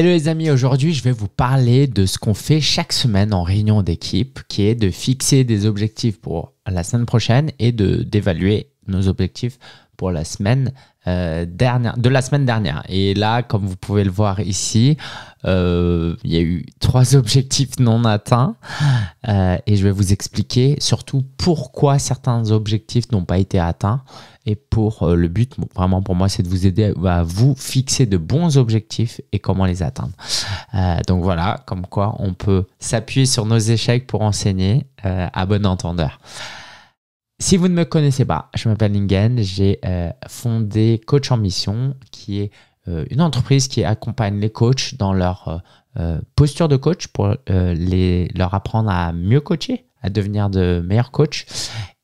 Hello les amis, aujourd'hui je vais vous parler de ce qu'on fait chaque semaine en réunion d'équipe, qui est de fixer des objectifs pour la semaine prochaine et de d'évaluer nos objectifs pour la semaine euh, dernière, de la semaine dernière. Et là, comme vous pouvez le voir ici, euh, il y a eu trois objectifs non atteints. Euh, et je vais vous expliquer surtout pourquoi certains objectifs n'ont pas été atteints. Et pour le but, vraiment pour moi, c'est de vous aider à, à vous fixer de bons objectifs et comment les atteindre. donc voilà, comme quoi on peut s'appuyer sur nos échecs pour enseigner à bon entendeur. Si vous ne me connaissez pas, je m'appelle Lingen, j'ai euh, fondé Coach en Mission, qui est euh, une entreprise qui accompagne les coachs dans leur euh, posture de coach pour les, leur apprendre à mieux coacher, à devenir de meilleurs coachs.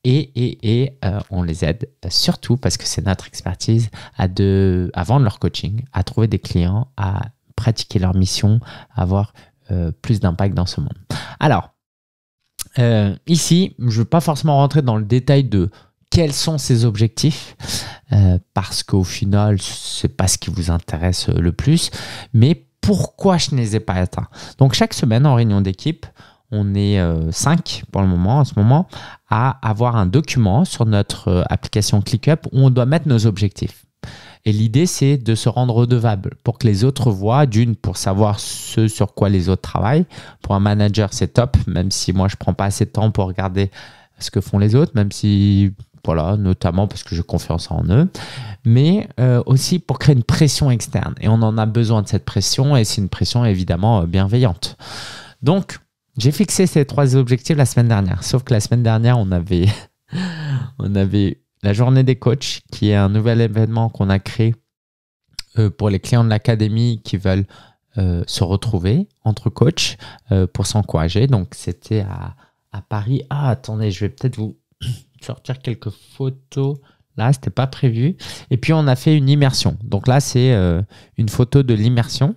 Et, et, et on les aide surtout parce que c'est notre expertise à, de, à vendre leur coaching, à trouver des clients, à pratiquer leur mission, à avoir plus d'impact dans ce monde. Alors, euh, ici, je ne veux pas forcément rentrer dans le détail de quels sont ces objectifs, euh, parce qu'au final, ce n'est pas ce qui vous intéresse euh, le plus, mais pourquoi je ne les ai pas atteints. Donc chaque semaine en réunion d'équipe, on est 5 pour le moment, en ce moment, à avoir un document sur notre application ClickUp où on doit mettre nos objectifs. Et l'idée, c'est de se rendre redevable pour que les autres voient, d'une, pour savoir ce sur quoi les autres travaillent. Pour un manager, c'est top, même si moi, je ne prends pas assez de temps pour regarder ce que font les autres, même si, voilà, notamment parce que j'ai confiance en eux, mais euh, aussi pour créer une pression externe. Et on en a besoin de cette pression, et c'est une pression évidemment euh, bienveillante. Donc, j'ai fixé ces trois objectifs la semaine dernière, sauf que la semaine dernière, on avait, on avait la journée des coachs, qui est un nouvel événement qu'on a créé euh, pour les clients de l'académie qui veulent euh, se retrouver entre coachs euh, pour s'encourager. Donc c'était à, Paris. Ah attendez, je vais peut-être vous sortir quelques photos. Là, n'était pas prévu. Et puis on a fait une immersion. Donc là, c'est une photo de l'immersion.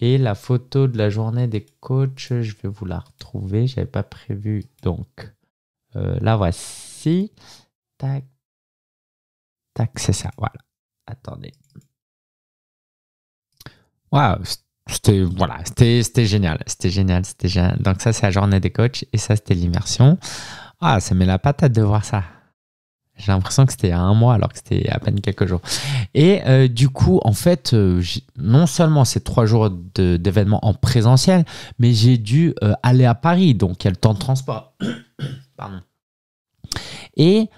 Et la photo de la journée des coachs, je vais vous la retrouver. n'avais pas prévu. Donc la voici. Tac, Tac, c'est ça, voilà. Attendez. Waouh, c'était voilà, c'était génial, c'était génial, c'était génial. Donc ça c'est la journée des coachs et ça c'était l'immersion. Ah, ça met la patate de voir ça. J'ai l'impression que c'était un mois alors que c'était à peine quelques jours. Et euh, du coup, en fait, euh, non seulement ces trois jours d'événements en présentiel, mais j'ai dû euh, aller à Paris, donc il y a le temps de transport. Pardon. Et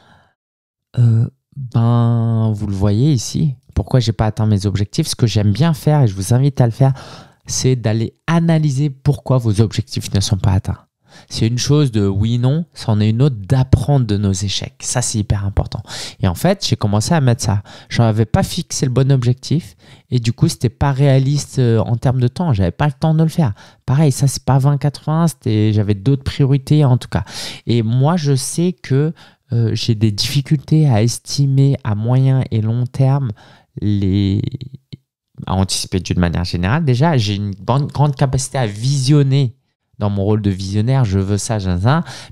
ben, vous le voyez ici. Pourquoi j'ai pas atteint mes objectifs Ce que j'aime bien faire et je vous invite à le faire, c'est d'aller analyser pourquoi vos objectifs ne sont pas atteints. C'est une chose de oui, non, c'en est une autre d'apprendre de nos échecs. Ça, c'est hyper important. Et en fait, j'ai commencé à mettre ça. Je n'avais pas fixé le bon objectif et du coup, c'était pas réaliste euh, en termes de temps. J'avais pas le temps de le faire. Pareil, ça, c'est pas 20-80, j'avais d'autres priorités en tout cas. Et moi, je sais que euh, j'ai des difficultés à estimer à moyen et long terme les à anticiper d'une manière générale. Déjà, j'ai une grande capacité à visionner dans mon rôle de visionnaire, je veux ça, j'ai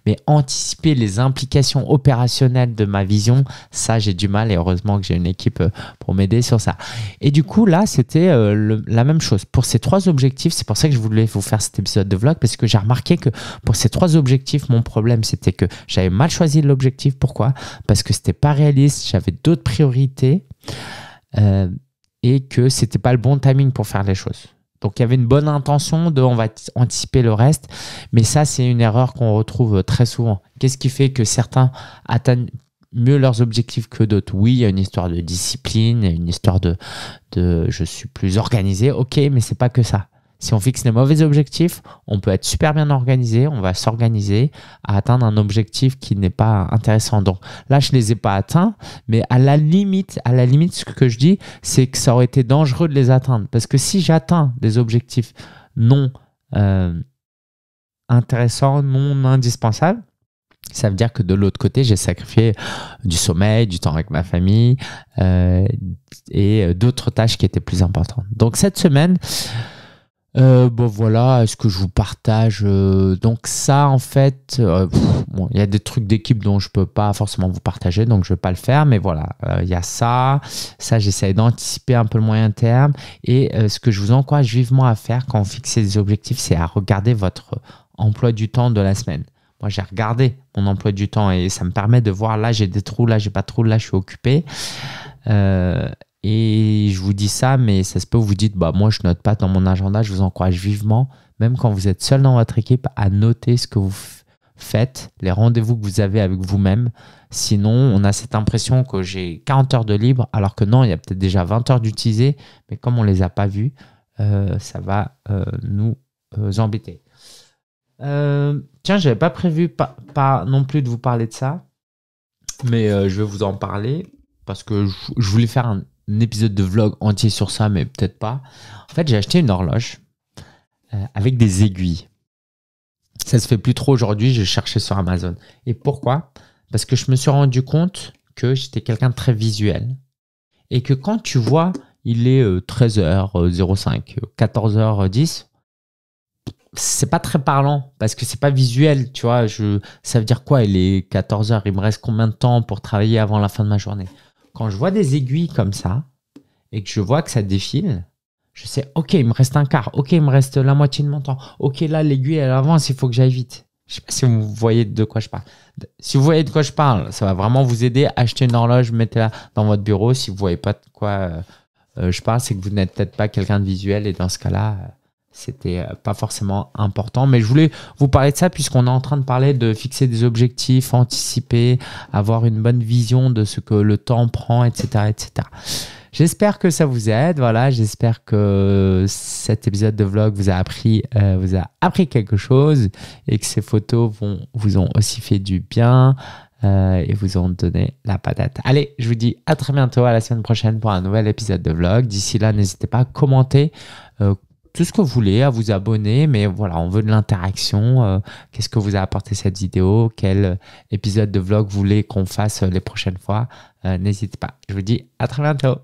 mais anticiper les implications opérationnelles de ma vision, ça j'ai du mal et heureusement que j'ai une équipe euh, pour m'aider sur ça. Et du coup là, c'était euh, la même chose. Pour ces trois objectifs, c'est pour ça que je voulais vous faire cet épisode de vlog parce que j'ai remarqué que pour ces trois objectifs, mon problème c'était que j'avais mal choisi l'objectif. Pourquoi Parce que c'était pas réaliste, j'avais d'autres priorités. Euh, et que c'était pas le bon timing pour faire les choses. Donc il y avait une bonne intention de on va anticiper le reste, mais ça c'est une erreur qu'on retrouve euh, très souvent. Qu'est-ce qui fait que certains atteignent mieux leurs objectifs que d'autres Oui, il y a une histoire de discipline, une histoire de, de je suis plus organisé, ok, mais c'est pas que ça. Si on fixe les mauvais objectifs, on peut être super bien organisé, on va s'organiser à atteindre un objectif qui n'est pas intéressant. Donc là, je ne les ai pas atteints, mais à la limite, à la limite, ce que je dis, c'est que ça aurait été dangereux de les atteindre. Parce que si j'atteins des objectifs non euh, intéressants, non indispensables, ça veut dire que de l'autre côté, j'ai sacrifié du sommeil, du temps avec ma famille euh, et euh, d'autres tâches qui étaient plus importantes. Donc cette semaine, euh, bon voilà, est-ce que je vous partage euh, donc ça en fait euh, Il y a des trucs d'équipe dont je peux pas forcément vous partager, donc je vais pas le faire. Mais voilà, euh, il y a ça, ça j'essaie d'anticiper un peu le moyen terme. Et ce que je vous encourage vivement à faire quand vous fixez des objectifs, c'est à regarder votre emploi du temps de la semaine. Moi, j'ai regardé mon emploi du temps et ça me permet de voir là, j'ai des trous, là, j'ai pas de trous, là, je suis occupé. Et je vous dis ça, mais ça se peut, vous dites, bah, moi, je note pas dans mon agenda. Je vous encourage vivement, même quand vous êtes seul dans votre équipe, à noter ce que vous faites, les rendez-vous que vous avez avec vous-même. Sinon, on a cette impression que j'ai 40 heures de libre, alors que non, il y a peut-être déjà 20 heures d'utiliser, mais comme on les a pas vues, euh, ça va euh, nous euh, embêter. tiens, j'avais pas prévu pas, non plus de vous parler de ça, mais je vais vous en parler parce que je voulais faire un, un épisode de vlog entier sur ça, mais peut-être pas. En fait, j'ai acheté une horloge euh, avec des aiguilles. Ça se fait plus trop aujourd'hui, j'ai cherché sur Amazon. Et pourquoi Parce que je me suis rendu compte que j'étais quelqu'un de très visuel. Et que quand tu vois, il est 13h05, euh, 14h10, euh, c'est pas très parlant parce que c'est pas visuel, tu vois. Je, ça veut dire quoi Il est 14h, il me reste combien de temps pour travailler avant la fin de ma journée quand je vois des aiguilles comme ça et que je vois que ça défile, je sais, ok, il me reste un quart, ok, il me reste la moitié de mon temps, ok, là, l'aiguille, elle avance, il faut que j'aille vite. Je sais pas si vous voyez de quoi je parle. Si vous voyez de quoi je parle, ça va vraiment vous aider. Achetez une horloge, mettez-la dans votre bureau. Si vous voyez pas de quoi euh, euh, je parle, c'est que vous n'êtes peut-être pas quelqu'un de visuel et dans ce cas-là, euh, c'était euh, pas forcément important. Mais je voulais vous parler de ça puisqu'on est en train de parler de fixer des objectifs, anticiper, avoir une bonne vision de ce que le temps prend, etc., etc. J'espère que ça vous aide. Voilà, j'espère que cet épisode de vlog vous a appris, euh, vous a appris quelque chose et que ces photos vont, vous ont aussi fait du bien. Euh, et vous ont donné la patate. Allez, je vous dis à très bientôt, à la semaine prochaine pour un nouvel épisode de vlog. D'ici là, n'hésitez pas à commenter, tout ce que vous voulez, à vous abonner, mais voilà, on veut de l'interaction. Euh, qu'est-ce que vous a apporté cette vidéo Quel euh, épisode de vlog vous voulez qu'on fasse euh, les prochaines fois N'hésitez pas. Je vous dis à très bientôt.